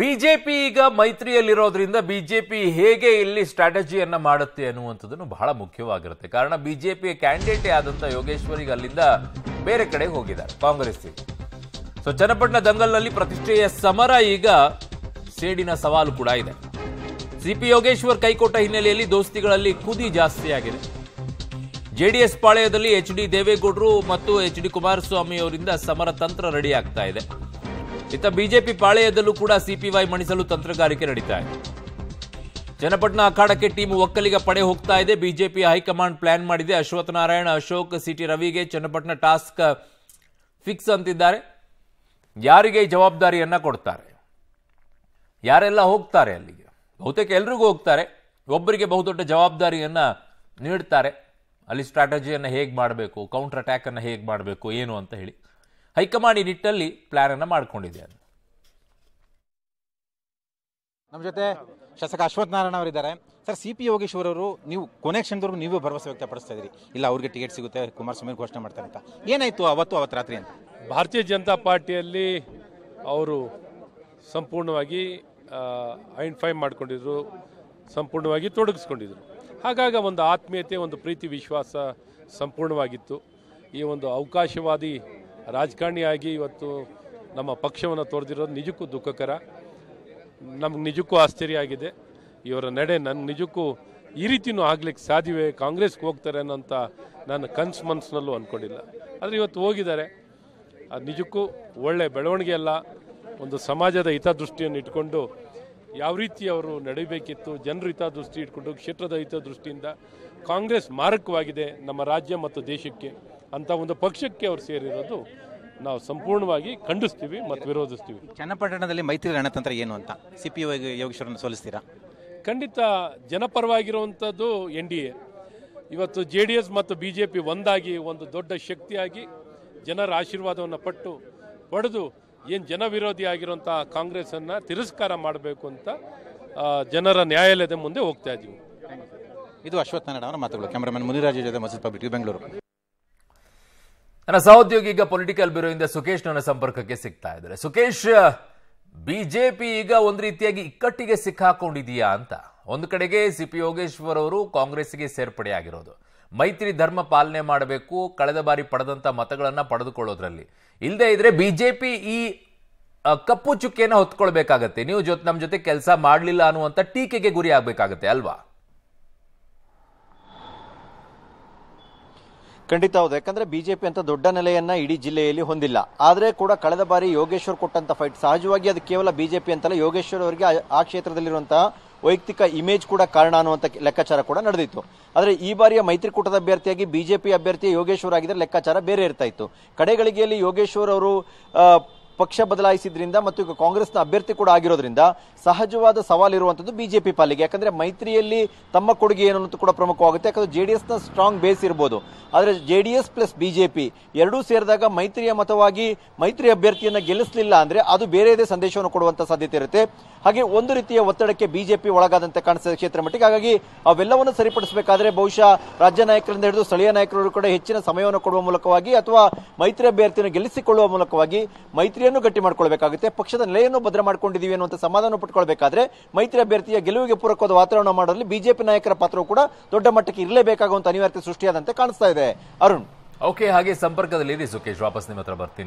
BJP ಈಗ ಮೈತ್ರಿಯಲ್ಲಿರೋದ್ರಿಂದ BJP ಹೇಗೆ ಇಲ್ಲಿ ಸ್ಟ್ರಾಟಜಿಯನ್ನು ಮಾಡುತ್ತೆ ಅನ್ನುವಂಥದ್ದನ್ನು ಬಹಳ ಮುಖ್ಯವಾಗಿರುತ್ತೆ ಕಾರಣ ಬಿಜೆಪಿಯ ಕ್ಯಾಂಡಿಡೇಟೇ ಆದಂಥ ಯೋಗೇಶ್ವರಿಗೆ ಅಲ್ಲಿಂದ ಬೇರೆ ಕಡೆ ಹೋಗಿದ್ದಾರೆ ಕಾಂಗ್ರೆಸ್ಸಿಗೆ ಸೊ ಚನ್ನಪಟ್ಟಣ ದಂಗಲ್ನಲ್ಲಿ ಪ್ರತಿಷ್ಠೆಯ ಸಮರ ಈಗ ಸೇಡಿನ ಸವಾಲು ಕೂಡ ಇದೆ ಸಿಪಿ ಯೋಗೇಶ್ವರ್ ಕೈಕೊಟ್ಟ ಹಿನ್ನೆಲೆಯಲ್ಲಿ ದೋಸ್ತಿಗಳಲ್ಲಿ ಕುದಿ ಜಾಸ್ತಿಯಾಗಿದೆ ಜೆಡಿಎಸ್ ಪಾಳೆಯದಲ್ಲಿ ಎಚ್ ಡಿ ದೇವೇಗೌಡರು ಮತ್ತು ಎಚ್ ಡಿ ಕುಮಾರಸ್ವಾಮಿ ಅವರಿಂದ ಸಮರ ತಂತ್ರ ರೆಡಿ ಆಗ್ತಾ ಇದೆ ಇತ್ತ ಬಿಜೆಪಿ ಪಾಳೆಯದಲ್ಲೂ ಕೂಡ ಸಿಪಿವೈ ಮಣಿಸಲು ತಂತ್ರಗಾರಿಕೆ ನಡೀತಾ ಇದೆ ಚನ್ನಪಟ್ಟಣ ಅಖಾಡಕ್ಕೆ ಟೀಮ್ ಒಕ್ಕಲಿಗ ಪಡೆ ಹೋಗ್ತಾ ಇದೆ ಬಿಜೆಪಿ ಹೈಕಮಾಂಡ್ ಪ್ಲಾನ್ ಮಾಡಿದೆ ಅಶ್ವಥ್ ನಾರಾಯಣ ಅಶೋಕ್ ಸಿಟಿ ರವಿಗೆ ಚನ್ನಪಟ್ಟಣ ಟಾಸ್ಕ್ ಫಿಕ್ಸ್ ಅಂತಿದ್ದಾರೆ ಯಾರಿಗೆ ಜವಾಬ್ದಾರಿಯನ್ನ ಕೊಡ್ತಾರೆ ಯಾರೆಲ್ಲ ಹೋಗ್ತಾರೆ ಅಲ್ಲಿಗೆ ಬಹುತೇಕ ಎಲ್ರಿಗೂ ಹೋಗ್ತಾರೆ ಒಬ್ಬರಿಗೆ ಬಹುದೊಡ್ಡ ಜವಾಬ್ದಾರಿಯನ್ನ ನೀಡ್ತಾರೆ ಅಲ್ಲಿ ಸ್ಟ್ರಾಟಜಿಯನ್ನು ಹೇಗೆ ಮಾಡಬೇಕು ಕೌಂಟರ್ ಅಟ್ಯಾಕನ್ನು ಹೇಗೆ ಮಾಡಬೇಕು ಏನು ಅಂತ ಹೇಳಿ ಹೈಕಮಾಂಡ್ ಈ ನಿಟ್ಟಲ್ಲಿ ಅನ್ನು ಮಾಡಿಕೊಂಡಿದೆ ನಮ್ಮ ಜೊತೆ ಶಾಸಕ ಅಶ್ವಥ್ ನಾರಾಯಣ ಅವರಿದ್ದಾರೆ ಸರ್ ಸಿ ಪಿ ಅವರು ನೀವು ಕೊನೆ ಕ್ಷಣದವರೆಗೂ ನೀವು ಭರವಸೆ ವ್ಯಕ್ತಪಡಿಸ್ತಾ ಇದ್ದೀರಿ ಇಲ್ಲ ಅವ್ರಿಗೆ ಟಿಕೆಟ್ ಸಿಗುತ್ತೆ ಕುಮಾರಸ್ವಾಮಿ ಘೋಷಣೆ ಮಾಡ್ತಾರೆ ಅಂತ ಏನಾಯಿತು ಅವತ್ತು ಅವತ್ತು ರಾತ್ರಿ ಅಂತ ಭಾರತೀಯ ಜನತಾ ಪಾರ್ಟಿಯಲ್ಲಿ ಅವರು ಸಂಪೂರ್ಣವಾಗಿ ಐಡೆಂಟಿಫೈ ಮಾಡಿಕೊಂಡಿದ್ರು ಸಂಪೂರ್ಣವಾಗಿ ತೊಡಗಿಸ್ಕೊಂಡಿದ್ರು ಹಾಗಾಗಿ ಒಂದು ಆತ್ಮೀಯತೆ ಒಂದು ಪ್ರೀತಿ ವಿಶ್ವಾಸ ಸಂಪೂರ್ಣವಾಗಿತ್ತು ಈ ಒಂದು ಅವಕಾಶವಾದಿ ರಾಜಕಾರಣಿಯಾಗಿ ಇವತ್ತು ನಮ್ಮ ಪಕ್ಷವನ್ನು ತೋರೆದಿರೋದು ನಿಜಕ್ಕೂ ದುಃಖಕರ ನಮ್ಗೆ ನಿಜಕ್ಕೂ ಆಶ್ಚರ್ಯ ಆಗಿದೆ ಇವರ ನಡೆ ನನ್ನ ನಿಜಕ್ಕೂ ಈ ರೀತಿಯೂ ಆಗ್ಲಿಕ್ಕೆ ಸಾಧ್ಯವೇ ಕಾಂಗ್ರೆಸ್ಗೆ ಹೋಗ್ತಾರೆ ಅನ್ನೋಂಥ ನನ್ನ ಕನ್ಸು ಮನಸ್ಸಿನಲ್ಲೂ ಅಂದ್ಕೊಂಡಿಲ್ಲ ಆದರೆ ಇವತ್ತು ಹೋಗಿದ್ದಾರೆ ಅದು ನಿಜಕ್ಕೂ ಒಳ್ಳೆ ಬೆಳವಣಿಗೆ ಅಲ್ಲ ಒಂದು ಸಮಾಜದ ಹಿತದೃಷ್ಟಿಯನ್ನು ಇಟ್ಕೊಂಡು ಯಾವ ರೀತಿ ಅವರು ನಡೀಬೇಕಿತ್ತು ಜನರ ಹಿತದೃಷ್ಟಿ ಇಟ್ಕೊಂಡು ಕ್ಷೇತ್ರದ ಹಿತದೃಷ್ಟಿಯಿಂದ ಕಾಂಗ್ರೆಸ್ ಮಾರಕವಾಗಿದೆ ನಮ್ಮ ರಾಜ್ಯ ಮತ್ತು ದೇಶಕ್ಕೆ ಅಂತ ಒಂದು ಪಕ್ಷಕ್ಕೆ ಅವರು ಸೇರಿರೋದು ನಾವು ಸಂಪೂರ್ಣವಾಗಿ ಖಂಡಿಸ್ತೀವಿ ಮತ್ತು ವಿರೋಧಿಸ್ತೀವಿ ಚನ್ನಪಟ್ಟಣದಲ್ಲಿ ಮೈತ್ರಿ ಗಣತಂತ್ರ ಏನು ಅಂತ ಸಿ ಪಿ ಯೋಗೇಶ್ವರನ್ನು ಸೋಲಿಸ್ತೀರಾ ಖಂಡಿತ ಜನಪರವಾಗಿರುವಂಥದ್ದು ಎನ್ ಡಿ ಎ ಇವತ್ತು ಜೆ ಡಿ ಎಸ್ ಮತ್ತು ಬಿ ಜೆ ಪಿ ಒಂದಾಗಿ ಒಂದು ದೊಡ್ಡ ಶಕ್ತಿಯಾಗಿ ಜನರ ಆಶೀರ್ವಾದವನ್ನು ಪಟ್ಟು ಪಡೆದು ಏನು ಜನವಿರೋಧಿ ಆಗಿರುವಂಥ ಕಾಂಗ್ರೆಸ್ಸನ್ನು ತಿರಸ್ಕಾರ ಮಾಡಬೇಕು ಅಂತ ಜನರ ನ್ಯಾಯಾಲಯದ ಮುಂದೆ ಹೋಗ್ತಾ ಇದ್ದೀವಿ ಇದು ಅಶ್ವತ್ಥನಾರಾಯಣ ಅವರ ಮಾತುಗಳು ಕ್ಯಾಮರಾಮನ್ ಮುನಿರಾಜು ಜೊತೆ ಮಸೀದ್ ಪಬ್ಲಿಕ್ ಬೆಂಗಳೂರು ನನ್ನ ಸಹೋದ್ಯೋಗಿ ಈಗ ಪೊಲಿಟಿಕಲ್ ಬ್ಯೂರೋಯಿಂದ ಸುಕೇಶ್ ನನ್ನ ಸಂಪರ್ಕಕ್ಕೆ ಸಿಗ್ತಾ ಇದ್ದಾರೆ ಸುಕೇಶ್ ಬಿಜೆಪಿ ಈಗ ಒಂದು ರೀತಿಯಾಗಿ ಇಕ್ಕಟ್ಟಿಗೆ ಸಿಕ್ಕಾಕೊಂಡಿದೆಯಾ ಅಂತ ಒಂದು ಕಡೆಗೆ ಸಿ ಪಿ ಯೋಗೇಶ್ವರ್ ಅವರು ಕಾಂಗ್ರೆಸ್ಗೆ ಸೇರ್ಪಡೆಯಾಗಿರೋದು ಮೈತ್ರಿ ಧರ್ಮ ಪಾಲನೆ ಮಾಡಬೇಕು ಕಳೆದ ಬಾರಿ ಪಡೆದಂತ ಮತಗಳನ್ನು ಪಡೆದುಕೊಳ್ಳೋದ್ರಲ್ಲಿ ಇಲ್ಲದೆ ಇದ್ರೆ ಬಿಜೆಪಿ ಈ ಕಪ್ಪು ಚುಕ್ಕೆಯನ್ನು ಹೊತ್ಕೊಳ್ಬೇಕಾಗತ್ತೆ ನೀವು ಜೊತೆ ನಮ್ಮ ಜೊತೆ ಕೆಲಸ ಮಾಡಲಿಲ್ಲ ಅನ್ನುವಂಥ ಟೀಕೆಗೆ ಗುರಿ ಆಗಬೇಕಾಗತ್ತೆ ಅಲ್ವಾ ಖಂಡಿತ ಹೌದು ಯಾಕಂದ್ರೆ ಬಿಜೆಪಿ ಅಂತ ದೊಡ್ಡ ನೆಲೆಯನ್ನ ಇಡೀ ಜಿಲ್ಲೆಯಲ್ಲಿ ಹೊಂದಿಲ್ಲ ಆದ್ರೆ ಕೂಡ ಕಳೆದ ಬಾರಿ ಯೋಗೇಶ್ವರ್ ಕೊಟ್ಟಂತ ಫೈಟ್ ಸಹಜವಾಗಿ ಅದು ಕೇವಲ ಬಿಜೆಪಿ ಅಂತಲ್ಲ ಯೋಗೇಶ್ವರ್ ಅವರಿಗೆ ಆ ಕ್ಷೇತ್ರದಲ್ಲಿರುವಂತಹ ವೈಯಕ್ತಿಕ ಇಮೇಜ್ ಕೂಡ ಕಾರಣ ಅನ್ನುವಂಥ ಲೆಕ್ಕಾಚಾರ ಕೂಡ ನಡೆದಿತ್ತು ಆದ್ರೆ ಈ ಬಾರಿಯ ಮೈತ್ರಿಕೂಟದ ಅಭ್ಯರ್ಥಿಯಾಗಿ ಬಿಜೆಪಿ ಅಭ್ಯರ್ಥಿ ಯೋಗೇಶ್ವರ್ ಆಗಿದ್ರೆ ಲೆಕ್ಕಾಚಾರ ಬೇರೆ ಇರ್ತಾ ಇತ್ತು ಕಡೆಗಳಿಗೆಯಲ್ಲಿ ಯೋಗೇಶ್ವರ್ ಅವರು ಪಕ್ಷ ಬದಲಾಯಿಸಿದ್ರಿಂದ ಮತ್ತು ಈಗ ಕಾಂಗ್ರೆಸ್ನ ಅಭ್ಯರ್ಥಿ ಕೂಡ ಆಗಿರೋದ್ರಿಂದ ಸಹಜವಾದ ಸವಾಲು ಇರುವಂತದ್ದು ಬಿಜೆಪಿ ಪಾಲಿಗೆ ಯಾಕಂದ್ರೆ ಮೈತ್ರಿಯಲ್ಲಿ ತಮ್ಮ ಕೊಡುಗೆ ಏನು ಅನ್ನೋದು ಕೂಡ ಪ್ರಮುಖವಾಗುತ್ತೆ ಯಾಕಂದ್ರೆ ಜೆಡಿಎಸ್ನ ಸ್ಟ್ರಾಂಗ್ ಬೇಸ್ ಇರ್ಬೋದು ಆದರೆ ಜೆಡಿಎಸ್ ಪ್ಲಸ್ ಬಿಜೆಪಿ ಎರಡೂ ಸೇರಿದಾಗ ಮೈತ್ರಿಯ ಮತವಾಗಿ ಮೈತ್ರಿ ಅಭ್ಯರ್ಥಿಯನ್ನ ಗೆಲ್ಲಿಸಲಿಲ್ಲ ಅಂದ್ರೆ ಅದು ಬೇರೆದೇ ಸಂದೇಶವನ್ನು ಕೊಡುವಂತ ಸಾಧ್ಯತೆ ಇರುತ್ತೆ ಹಾಗೆ ಒಂದು ರೀತಿಯ ಒತ್ತಡಕ್ಕೆ ಬಿಜೆಪಿ ಒಳಗಾದಂತೆ ಕಾಣಿಸ್ತದೆ ಕ್ಷೇತ್ರ ಮಟ್ಟಿಗೆ ಹಾಗಾಗಿ ಅವೆಲ್ಲವನ್ನು ಸರಿಪಡಿಸಬೇಕಾದ್ರೆ ಬಹುಶಃ ರಾಜ್ಯ ನಾಯಕರಿಂದ ಹಿಡಿದು ಸ್ಥಳೀಯ ನಾಯಕರು ಕೂಡ ಹೆಚ್ಚಿನ ಸಮಯವನ್ನು ಕೊಡುವ ಮೂಲಕವಾಗಿ ಅಥವಾ ಮೈತ್ರಿ ಅಭ್ಯರ್ಥಿಯನ್ನು ಗೆಲ್ಲಿಸಿಕೊಳ್ಳುವ ಮೂಲಕವಾಗಿ ಮೈತ್ರಿ ಮೈತ್ರಿಯನ್ನು ಗಟ್ಟಿ ಮಾಡ್ಕೊಳ್ಬೇಕಾಗುತ್ತೆ ಪಕ್ಷದ ನೆಲೆಯನ್ನು ಭದ್ರ ಮಾಡಿಕೊಂಡಿದ್ದೀವಿ ಅನ್ನುವಂತ ಸಮಾಧಾನ ಪಟ್ಕೊಳ್ಬೇಕಾದ್ರೆ ಮೈತ್ರಿ ಅಭ್ಯರ್ಥಿಯ ಗೆಲುವಿಗೆ ಪೂರಕವಾದ ವಾತಾವರಣ ಮಾಡಲು ಬಿಜೆಪಿ ನಾಯಕರ ಪಾತ್ರವೂ ಕೂಡ ದೊಡ್ಡ ಮಟ್ಟಕ್ಕೆ ಇರಲೇಬೇಕಾಗುವಂತ ಅನಿವಾರ್ಯತೆ ಸೃಷ್ಟಿಯಾದಂತೆ ಕಾಣಿಸ್ತಾ ಇದೆ ಅರುಣ್ ಓಕೆ ಹಾಗೆ ಸಂಪರ್ಕದಲ್ಲಿ ಸುಖೇಶ್ ವಾಪಸ್ ನಿಮ್ಮ ಹತ್ರ ಬರ್ತೀನಿ